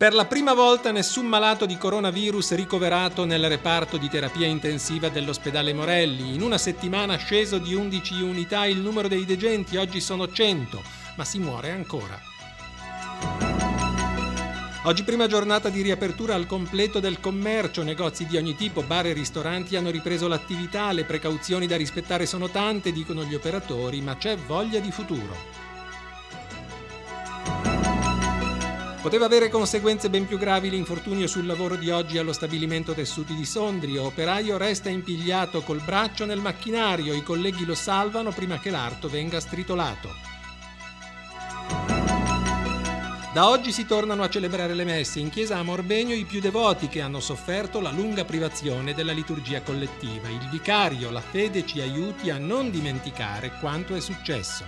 Per la prima volta nessun malato di coronavirus ricoverato nel reparto di terapia intensiva dell'ospedale Morelli. In una settimana sceso di 11 unità il numero dei degenti, oggi sono 100, ma si muore ancora. Oggi prima giornata di riapertura al completo del commercio, negozi di ogni tipo, bar e ristoranti hanno ripreso l'attività, le precauzioni da rispettare sono tante, dicono gli operatori, ma c'è voglia di futuro. Poteva avere conseguenze ben più gravi l'infortunio sul lavoro di oggi allo stabilimento Tessuti di Sondrio. Operaio resta impigliato col braccio nel macchinario, i colleghi lo salvano prima che l'arto venga stritolato. Da oggi si tornano a celebrare le messe in chiesa a Morbegno i più devoti che hanno sofferto la lunga privazione della liturgia collettiva. Il vicario, la fede ci aiuti a non dimenticare quanto è successo.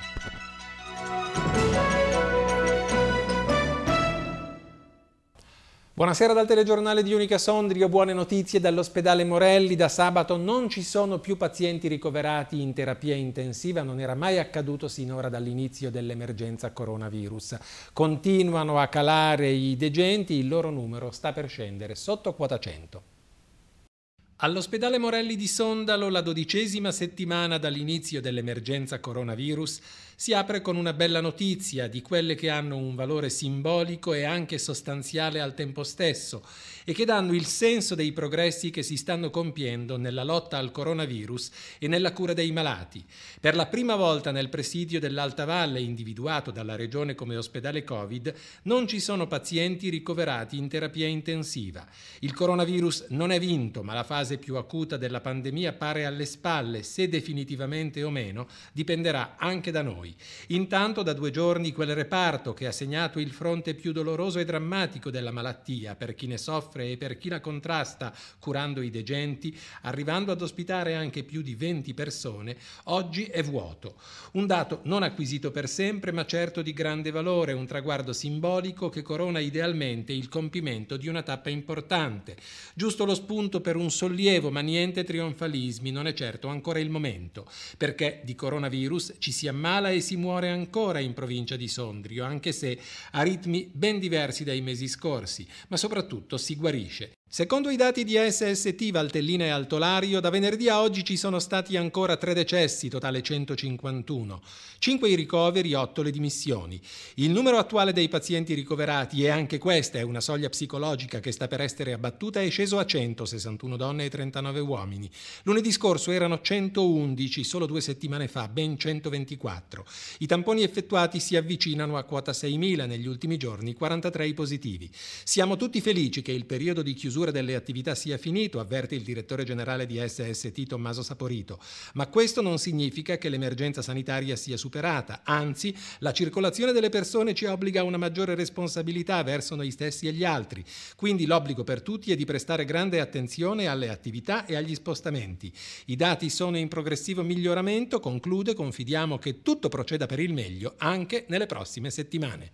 Buonasera dal telegiornale di Unica Sondrio, buone notizie dall'ospedale Morelli. Da sabato non ci sono più pazienti ricoverati in terapia intensiva, non era mai accaduto sinora dall'inizio dell'emergenza coronavirus. Continuano a calare i degenti, il loro numero sta per scendere sotto quota 100. All'ospedale Morelli di Sondalo la dodicesima settimana dall'inizio dell'emergenza coronavirus si apre con una bella notizia di quelle che hanno un valore simbolico e anche sostanziale al tempo stesso e che danno il senso dei progressi che si stanno compiendo nella lotta al coronavirus e nella cura dei malati. Per la prima volta nel presidio dell'Alta Valle, individuato dalla Regione come ospedale Covid, non ci sono pazienti ricoverati in terapia intensiva. Il coronavirus non è vinto, ma la fase più acuta della pandemia pare alle spalle, se definitivamente o meno, dipenderà anche da noi. Intanto da due giorni quel reparto che ha segnato il fronte più doloroso e drammatico della malattia per chi ne soffre e per chi la contrasta, curando i degenti, arrivando ad ospitare anche più di 20 persone, oggi è vuoto. Un dato non acquisito per sempre, ma certo di grande valore, un traguardo simbolico che corona idealmente il compimento di una tappa importante. Giusto lo spunto per un sollievo, ma niente trionfalismi, non è certo ancora il momento, perché di coronavirus ci si ammala e si muore ancora in provincia di Sondrio, anche se a ritmi ben diversi dai mesi scorsi, ma soprattutto si guarisce. Secondo i dati di SST Valtellina e Altolario, da venerdì a oggi ci sono stati ancora tre decessi, totale 151, 5 i ricoveri, 8 le dimissioni. Il numero attuale dei pazienti ricoverati, e anche questa è una soglia psicologica che sta per essere abbattuta, è sceso a 161 donne e 39 uomini. Lunedì scorso erano 111, solo due settimane fa, ben 124. I tamponi effettuati si avvicinano a quota 6.000 negli ultimi giorni, 43 i positivi. Siamo tutti felici che il periodo di chiusura chiusura delle attività sia finito, avverte il direttore generale di SST Tommaso Saporito, ma questo non significa che l'emergenza sanitaria sia superata, anzi la circolazione delle persone ci obbliga a una maggiore responsabilità verso noi stessi e gli altri, quindi l'obbligo per tutti è di prestare grande attenzione alle attività e agli spostamenti. I dati sono in progressivo miglioramento, conclude, confidiamo che tutto proceda per il meglio anche nelle prossime settimane.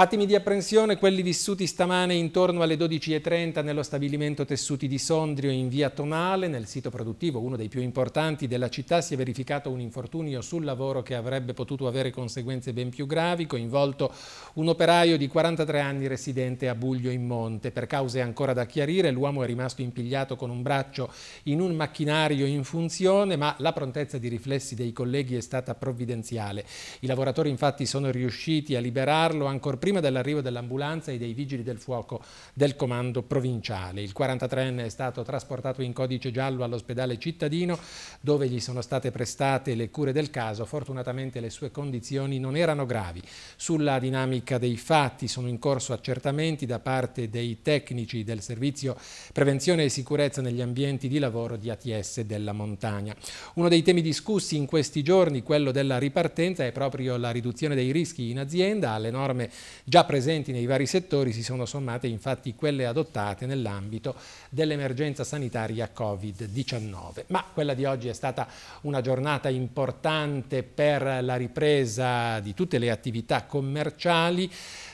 Attimi di apprensione quelli vissuti stamane intorno alle 12.30 nello stabilimento Tessuti di Sondrio in via Tonale, nel sito produttivo, uno dei più importanti della città, si è verificato un infortunio sul lavoro che avrebbe potuto avere conseguenze ben più gravi, coinvolto un operaio di 43 anni residente a Buglio in Monte. Per cause ancora da chiarire, l'uomo è rimasto impigliato con un braccio in un macchinario in funzione, ma la prontezza di riflessi dei colleghi è stata provvidenziale. I lavoratori infatti sono riusciti a liberarlo ancora prima prima dell'arrivo dell'ambulanza e dei vigili del fuoco del comando provinciale. Il 43enne è stato trasportato in codice giallo all'ospedale cittadino dove gli sono state prestate le cure del caso. Fortunatamente le sue condizioni non erano gravi. Sulla dinamica dei fatti sono in corso accertamenti da parte dei tecnici del servizio prevenzione e sicurezza negli ambienti di lavoro di ATS della montagna. Uno dei temi discussi in questi giorni, quello della ripartenza, è proprio la riduzione dei rischi in azienda alle norme già presenti nei vari settori si sono sommate infatti quelle adottate nell'ambito dell'emergenza sanitaria Covid-19. Ma quella di oggi è stata una giornata importante per la ripresa di tutte le attività commerciali,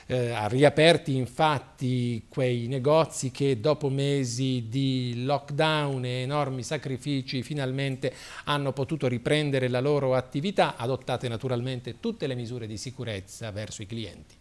eh, riaperti infatti quei negozi che dopo mesi di lockdown e enormi sacrifici finalmente hanno potuto riprendere la loro attività, adottate naturalmente tutte le misure di sicurezza verso i clienti.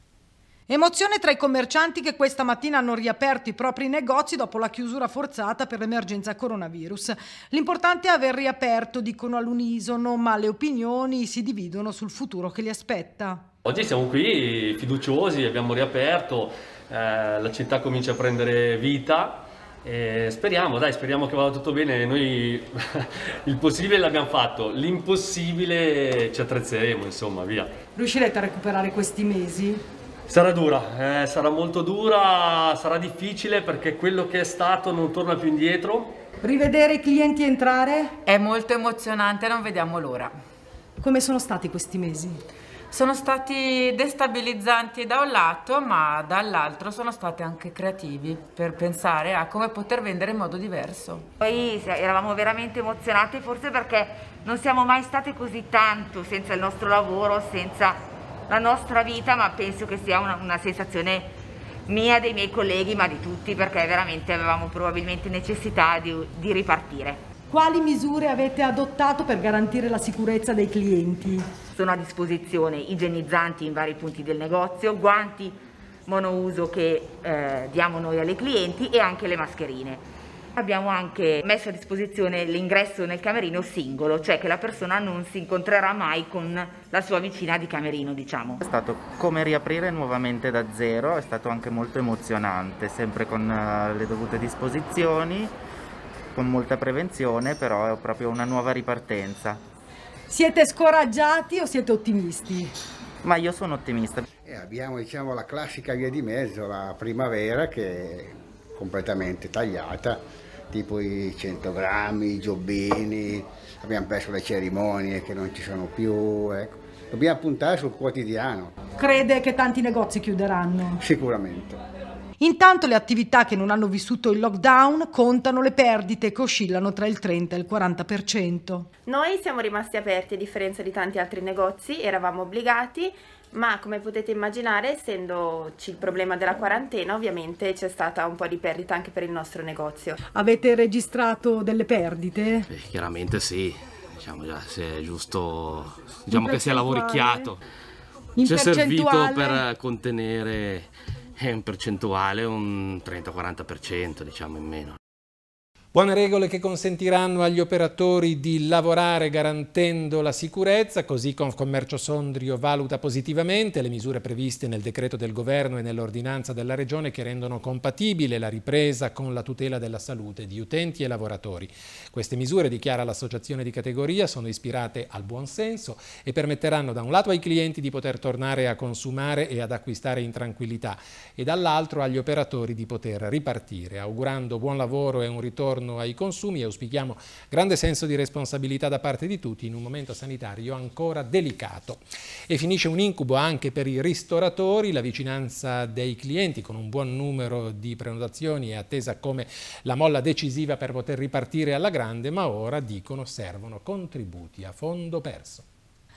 Emozione tra i commercianti che questa mattina hanno riaperto i propri negozi dopo la chiusura forzata per l'emergenza coronavirus. L'importante è aver riaperto, dicono all'unisono, ma le opinioni si dividono sul futuro che li aspetta. Oggi siamo qui fiduciosi, abbiamo riaperto, eh, la città comincia a prendere vita. Eh, speriamo, dai, speriamo che vada tutto bene. Noi il possibile l'abbiamo fatto, l'impossibile ci attrezzeremo, insomma, via. Riuscirete a recuperare questi mesi? Sarà dura, eh, sarà molto dura, sarà difficile perché quello che è stato non torna più indietro. Rivedere i clienti entrare? È molto emozionante, non vediamo l'ora. Come sono stati questi mesi? Sono stati destabilizzanti da un lato, ma dall'altro sono stati anche creativi per pensare a come poter vendere in modo diverso. Poi eravamo veramente emozionati forse perché non siamo mai state così tanto senza il nostro lavoro, senza la nostra vita, ma penso che sia una, una sensazione mia, dei miei colleghi, ma di tutti, perché veramente avevamo probabilmente necessità di, di ripartire. Quali misure avete adottato per garantire la sicurezza dei clienti? Sono a disposizione igienizzanti in vari punti del negozio, guanti monouso che eh, diamo noi alle clienti e anche le mascherine. Abbiamo anche messo a disposizione l'ingresso nel camerino singolo, cioè che la persona non si incontrerà mai con la sua vicina di camerino, diciamo. È stato come riaprire nuovamente da zero, è stato anche molto emozionante, sempre con eh, le dovute disposizioni, con molta prevenzione, però è proprio una nuova ripartenza. Siete scoraggiati o siete ottimisti? Ma io sono ottimista. E eh, abbiamo diciamo, la classica via di mezzo, la primavera che completamente tagliata, tipo i 100 grammi, i giobbini, abbiamo perso le cerimonie che non ci sono più, ecco. dobbiamo puntare sul quotidiano. Crede che tanti negozi chiuderanno? Sicuramente. Intanto le attività che non hanno vissuto il lockdown contano le perdite che oscillano tra il 30 e il 40%. Noi siamo rimasti aperti a differenza di tanti altri negozi, eravamo obbligati, ma come potete immaginare, essendoci il problema della quarantena, ovviamente c'è stata un po' di perdita anche per il nostro negozio. Avete registrato delle perdite? Eh, chiaramente sì, diciamo già, se è giusto, diciamo che si è lavoricchiato. Ci è servito per contenere un eh, percentuale un 30-40% diciamo in meno. Buone regole che consentiranno agli operatori di lavorare garantendo la sicurezza, così Confcommercio Sondrio valuta positivamente le misure previste nel decreto del governo e nell'ordinanza della regione che rendono compatibile la ripresa con la tutela della salute di utenti e lavoratori. Queste misure, dichiara l'associazione di categoria, sono ispirate al buonsenso e permetteranno da un lato ai clienti di poter tornare a consumare e ad acquistare in tranquillità e dall'altro agli operatori di poter ripartire, augurando buon lavoro e un ritorno intorno ai consumi e auspichiamo grande senso di responsabilità da parte di tutti in un momento sanitario ancora delicato. E finisce un incubo anche per i ristoratori, la vicinanza dei clienti con un buon numero di prenotazioni è attesa come la molla decisiva per poter ripartire alla grande, ma ora dicono servono contributi a fondo perso.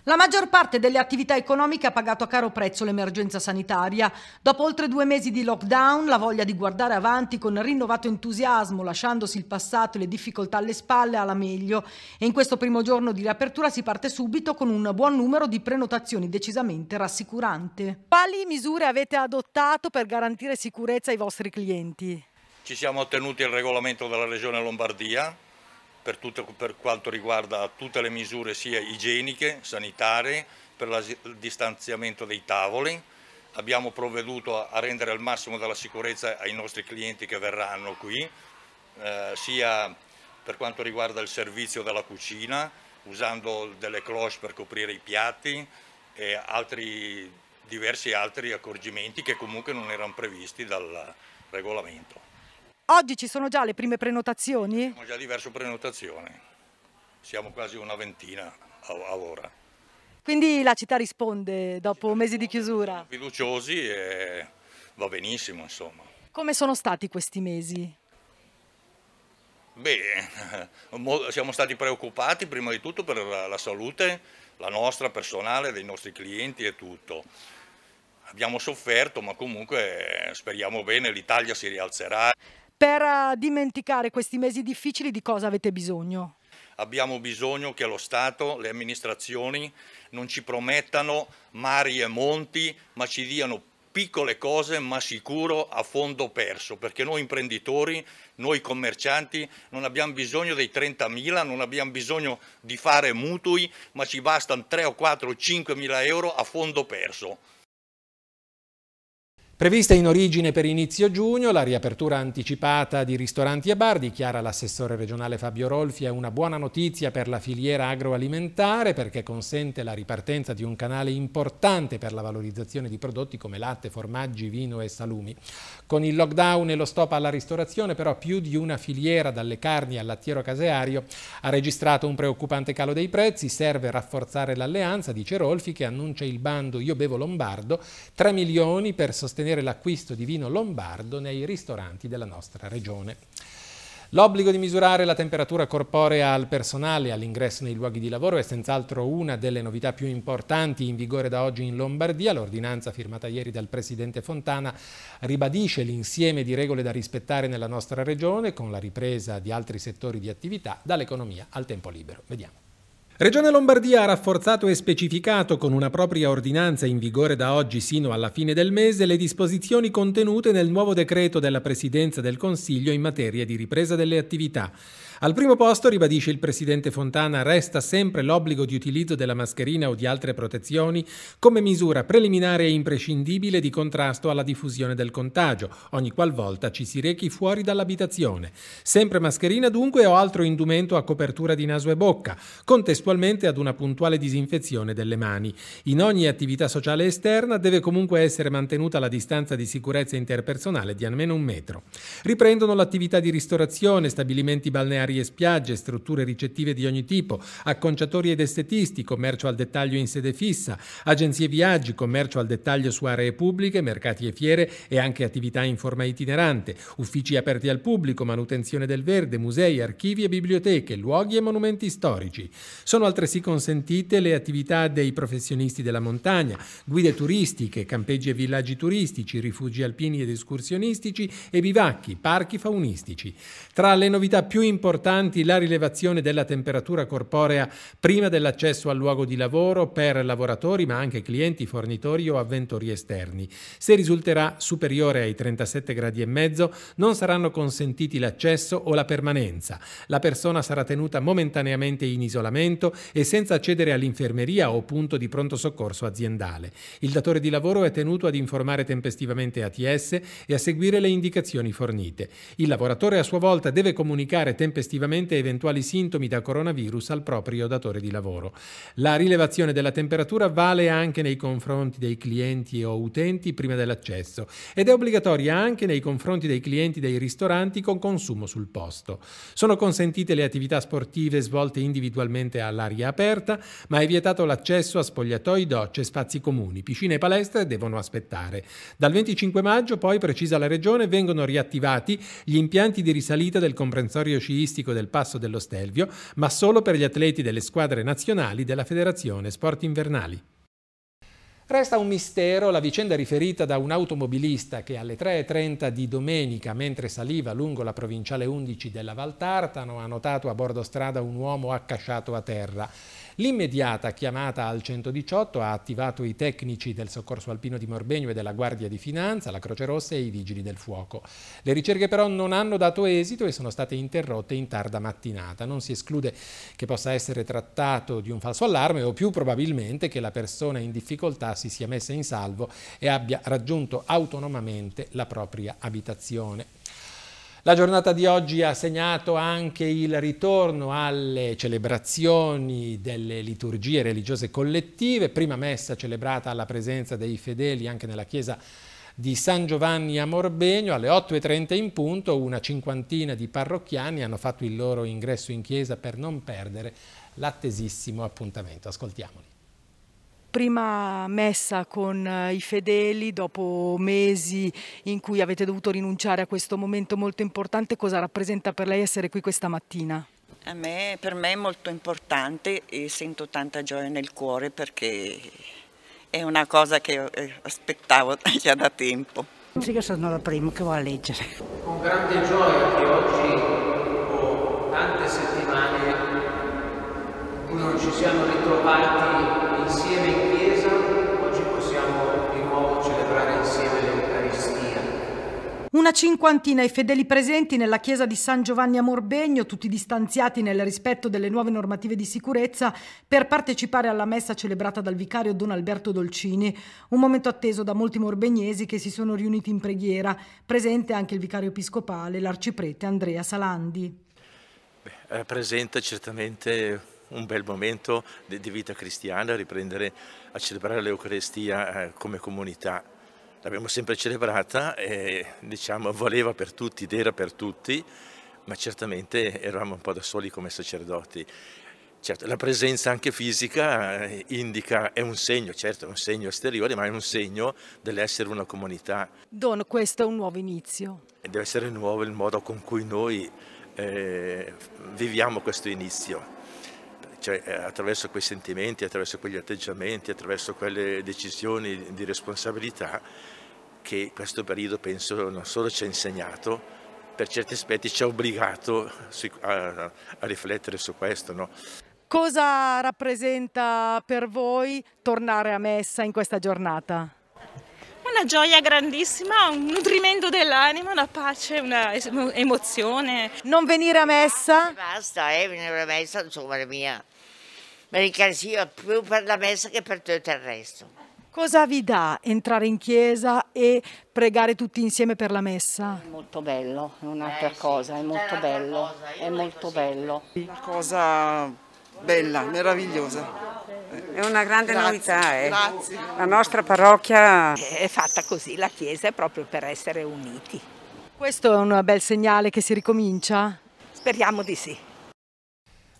La maggior parte delle attività economiche ha pagato a caro prezzo l'emergenza sanitaria. Dopo oltre due mesi di lockdown, la voglia di guardare avanti con rinnovato entusiasmo, lasciandosi il passato e le difficoltà alle spalle, alla meglio. E in questo primo giorno di riapertura si parte subito con un buon numero di prenotazioni decisamente rassicurante. Quali misure avete adottato per garantire sicurezza ai vostri clienti? Ci siamo attenuti al regolamento della Regione Lombardia per, tutto, per quanto riguarda tutte le misure sia igieniche, sanitarie, per la, il distanziamento dei tavoli. Abbiamo provveduto a, a rendere al massimo della sicurezza ai nostri clienti che verranno qui, eh, sia per quanto riguarda il servizio della cucina, usando delle cloche per coprire i piatti e altri, diversi altri accorgimenti che comunque non erano previsti dal regolamento. Oggi ci sono già le prime prenotazioni? Siamo già lì verso prenotazione, siamo quasi una ventina a, ora. Quindi la città risponde dopo città mesi di chiusura? Siamo fiduciosi e va benissimo insomma. Come sono stati questi mesi? Beh, siamo stati preoccupati prima di tutto per la salute, la nostra personale, dei nostri clienti e tutto. Abbiamo sofferto, ma comunque eh, speriamo bene, l'Italia si rialzerà per eh, dimenticare questi mesi difficili di cosa avete bisogno? Abbiamo bisogno che lo Stato, le amministrazioni non ci promettano mari e monti, ma ci diano piccole cose ma sicuro a fondo perso, perché noi imprenditori, noi commercianti non abbiamo bisogno dei 30.000, non abbiamo bisogno di fare mutui, ma ci bastano 3 o 4 o 5.000 euro a fondo perso. Prevista in origine per inizio giugno, la riapertura anticipata di ristoranti e bar, dichiara l'assessore regionale Fabio Rolfi, è una buona notizia per la filiera agroalimentare perché consente la ripartenza di un canale importante per la valorizzazione di prodotti come latte, formaggi, vino e salumi. Con il lockdown e lo stop alla ristorazione, però, più di una filiera dalle carni al lattiero caseario ha registrato un preoccupante calo dei prezzi. Serve rafforzare l'alleanza, dice Rolfi, che annuncia il bando Io Bevo Lombardo, 3 milioni per sostenere sostenere l'acquisto di vino lombardo nei ristoranti della nostra regione. L'obbligo di misurare la temperatura corporea al personale all'ingresso nei luoghi di lavoro è senz'altro una delle novità più importanti in vigore da oggi in Lombardia. L'ordinanza firmata ieri dal presidente Fontana ribadisce l'insieme di regole da rispettare nella nostra regione con la ripresa di altri settori di attività dall'economia al tempo libero. Vediamo. Regione Lombardia ha rafforzato e specificato con una propria ordinanza in vigore da oggi sino alla fine del mese le disposizioni contenute nel nuovo decreto della Presidenza del Consiglio in materia di ripresa delle attività. Al primo posto, ribadisce il presidente Fontana, resta sempre l'obbligo di utilizzo della mascherina o di altre protezioni come misura preliminare e imprescindibile di contrasto alla diffusione del contagio, ogni qualvolta ci si rechi fuori dall'abitazione. Sempre mascherina dunque o altro indumento a copertura di naso e bocca, contestualmente ad una puntuale disinfezione delle mani. In ogni attività sociale esterna deve comunque essere mantenuta la distanza di sicurezza interpersonale di almeno un metro. Riprendono l'attività di ristorazione, stabilimenti balneari balneari spiagge, strutture ricettive di ogni tipo, acconciatori ed estetisti, commercio al dettaglio in sede fissa, agenzie viaggi, commercio al dettaglio su aree pubbliche, mercati e fiere e anche attività in forma itinerante, uffici aperti al pubblico, manutenzione del verde, musei, archivi e biblioteche, luoghi e monumenti storici. Sono altresì consentite le attività dei professionisti della montagna, guide turistiche, campeggi e villaggi turistici, rifugi alpini ed escursionistici e bivacchi, parchi faunistici. Tra le novità più importanti importanti la rilevazione della temperatura corporea prima dell'accesso al luogo di lavoro per lavoratori ma anche clienti, fornitori o avventori esterni. Se risulterà superiore ai 37 gradi e mezzo non saranno consentiti l'accesso o la permanenza. La persona sarà tenuta momentaneamente in isolamento e senza accedere all'infermeria o punto di pronto soccorso aziendale. Il datore di lavoro è tenuto ad informare tempestivamente ATS e a seguire le indicazioni fornite. Il lavoratore a sua volta deve comunicare tempestivamente tempestivamente eventuali sintomi da coronavirus al proprio datore di lavoro. La rilevazione della temperatura vale anche nei confronti dei clienti o utenti prima dell'accesso ed è obbligatoria anche nei confronti dei clienti dei ristoranti con consumo sul posto. Sono consentite le attività sportive svolte individualmente all'aria aperta, ma è vietato l'accesso a spogliatoi, docce, e spazi comuni. Piscine e palestre devono aspettare. Dal 25 maggio, poi, precisa la Regione, vengono riattivati gli impianti di risalita del comprensorio sciistico ciclistico del Passo dello Stelvio, ma solo per gli atleti delle squadre nazionali della Federazione Sport Invernali. Resta un mistero la vicenda riferita da un automobilista che alle 3.30 di domenica, mentre saliva lungo la provinciale 11 della Valtartano, ha notato a bordo strada un uomo accasciato a terra. L'immediata chiamata al 118 ha attivato i tecnici del soccorso alpino di Morbegno e della Guardia di Finanza, la Croce Rossa e i Vigili del Fuoco. Le ricerche però non hanno dato esito e sono state interrotte in tarda mattinata. Non si esclude che possa essere trattato di un falso allarme o più probabilmente che la persona in difficoltà si sia messa in salvo e abbia raggiunto autonomamente la propria abitazione. La giornata di oggi ha segnato anche il ritorno alle celebrazioni delle liturgie religiose collettive, prima messa celebrata alla presenza dei fedeli anche nella chiesa di San Giovanni a Morbegno alle 8.30 in punto una cinquantina di parrocchiani hanno fatto il loro ingresso in chiesa per non perdere l'attesissimo appuntamento. Ascoltiamoli prima messa con eh, i fedeli dopo mesi in cui avete dovuto rinunciare a questo momento molto importante, cosa rappresenta per lei essere qui questa mattina? Me, per me è molto importante e sento tanta gioia nel cuore perché è una cosa che eh, aspettavo già da tempo. Sì che sono la prima che va a leggere. Con grande gioia che oggi, dopo tante settimane, non ci siamo ritrovati Una cinquantina i fedeli presenti nella chiesa di San Giovanni a Morbegno, tutti distanziati nel rispetto delle nuove normative di sicurezza, per partecipare alla messa celebrata dal vicario Don Alberto Dolcini, un momento atteso da molti morbegnesi che si sono riuniti in preghiera, presente anche il vicario episcopale, l'arciprete Andrea Salandi. Beh, rappresenta eh, certamente un bel momento di vita cristiana, riprendere a celebrare l'Eucarestia eh, come comunità l'abbiamo sempre celebrata e diciamo valeva per tutti ed era per tutti, ma certamente eravamo un po' da soli come sacerdoti. Certo, la presenza anche fisica eh, indica, è un segno, certo è un segno esteriore, ma è un segno dell'essere una comunità. Don, questo è un nuovo inizio. Deve essere nuovo il modo con cui noi eh, viviamo questo inizio. Cioè, eh, attraverso quei sentimenti, attraverso quegli atteggiamenti, attraverso quelle decisioni di responsabilità che questo periodo penso non solo ci ha insegnato, per certi aspetti ci ha obbligato a, riflettere su questo. No? Cosa rappresenta per voi tornare a messa in questa giornata? Una gioia grandissima, un nutrimento dell'anima, una pace, un'emozione. Non venire a messa? Ah, basta, eh, venire a messa, insomma, la mia. Mi ricansio più per la messa che per tutto il resto. Cosa vi dà entrare in chiesa e pregare tutti insieme per la messa? È molto bello, è un'altra eh, cosa, è molto è bello, cosa. è molto bello. Una cosa bella, meravigliosa. È una grande grazie, novità, eh. grazie. la nostra parrocchia è fatta così, la chiesa è proprio per essere uniti. Questo è un bel segnale che si ricomincia? Speriamo di sì.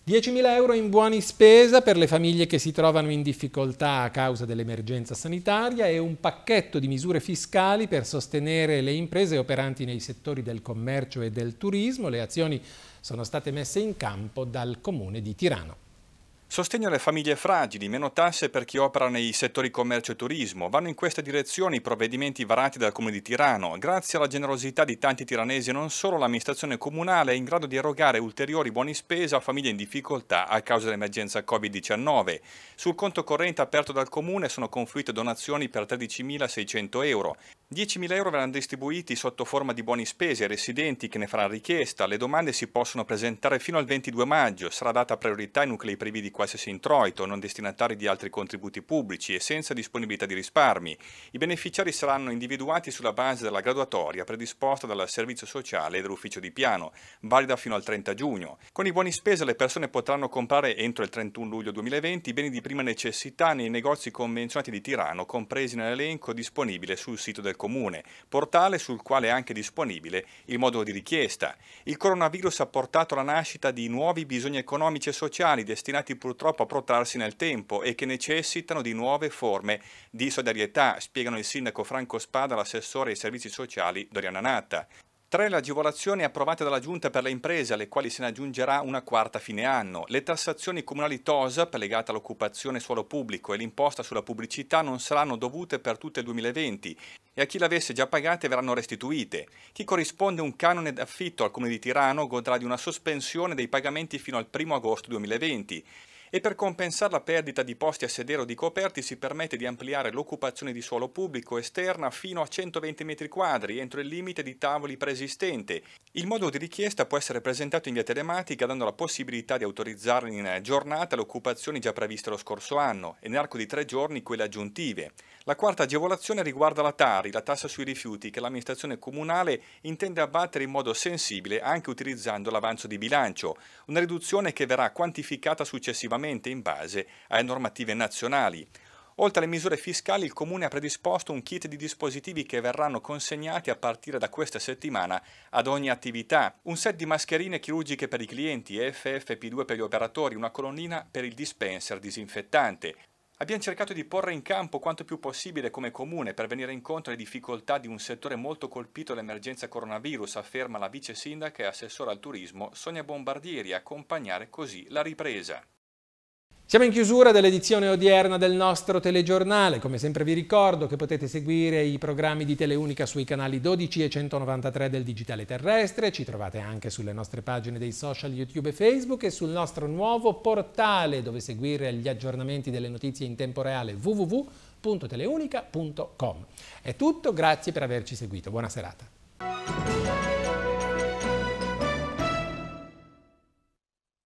10.000 euro in buoni spesa per le famiglie che si trovano in difficoltà a causa dell'emergenza sanitaria e un pacchetto di misure fiscali per sostenere le imprese operanti nei settori del commercio e del turismo. Le azioni sono state messe in campo dal Comune di Tirano. Sostegno alle famiglie fragili, meno tasse per chi opera nei settori commercio e turismo. Vanno in questa direzione i provvedimenti varati dal Comune di Tirano. Grazie alla generosità di tanti tiranesi non solo l'amministrazione comunale è in grado di erogare ulteriori buoni spese a famiglie in difficoltà a causa dell'emergenza Covid-19. Sul conto corrente aperto dal Comune sono confluite donazioni per 13.600 euro. 10.000 euro verranno distribuiti sotto forma di buoni spesi ai residenti che ne faranno richiesta. Le domande si possono presentare fino al 22 maggio. Sarà data priorità ai nuclei privi di qualsiasi introito, non destinatari di altri contributi pubblici e senza disponibilità di risparmi. I beneficiari saranno individuati sulla base della graduatoria predisposta dal Servizio Sociale e dall'Ufficio di Piano, valida fino al 30 giugno. Con i buoni spese le persone potranno comprare entro il 31 luglio 2020 beni di prima necessità nei negozi convenzionati di Tirano, compresi nell'elenco disponibile sul sito del comune, portale sul quale è anche disponibile il modulo di richiesta. Il coronavirus ha portato alla nascita di nuovi bisogni economici e sociali destinati purtroppo a protrarsi nel tempo e che necessitano di nuove forme di solidarietà, spiegano il sindaco Franco Spada l'assessore ai servizi sociali Doriana Natta. Tre le agevolazioni approvate dalla Giunta per le imprese, alle quali se ne aggiungerà una quarta a fine anno. Le tassazioni comunali TOSAP legate all'occupazione suolo pubblico e l'imposta sulla pubblicità non saranno dovute per tutto il 2020 e a chi l'avesse già pagate verranno restituite. Chi corrisponde un canone d'affitto al Comune di Tirano godrà di una sospensione dei pagamenti fino al 1 agosto 2020 e per compensare la perdita di posti a sedere o di coperti si permette di ampliare l'occupazione di suolo pubblico esterna fino a 120 m2 entro il limite di tavoli preesistente. Il modulo di richiesta può essere presentato in via telematica dando la possibilità di autorizzare in giornata le occupazioni già previste lo scorso anno e nell'arco di tre giorni quelle aggiuntive. La quarta agevolazione riguarda la Tari, la tassa sui rifiuti, che l'amministrazione comunale intende abbattere in modo sensibile anche utilizzando l'avanzo di bilancio, una riduzione che verrà quantificata successivamente esclusivamente in base alle normative nazionali. Oltre alle misure fiscali, il Comune ha predisposto un kit di dispositivi che verranno consegnati a partire da questa settimana ad ogni attività. Un set di mascherine chirurgiche per i clienti, FFP2 per gli operatori, una colonnina per il dispenser disinfettante. Abbiamo cercato di porre in campo quanto più possibile come comune per venire incontro alle difficoltà di un settore molto colpito dall'emergenza coronavirus, afferma la vice sindaca e assessora al turismo Sonia Bombardieri, accompagnare così la ripresa. Siamo in chiusura dell'edizione odierna del nostro telegiornale. Come sempre vi ricordo che potete seguire i programmi di Teleunica sui canali 12 e 193 del Digitale Terrestre. Ci trovate anche sulle nostre pagine dei social YouTube e Facebook e sul nostro nuovo portale dove seguire gli aggiornamenti delle notizie in tempo reale www.teleunica.com. È tutto, grazie per averci seguito. Buona serata.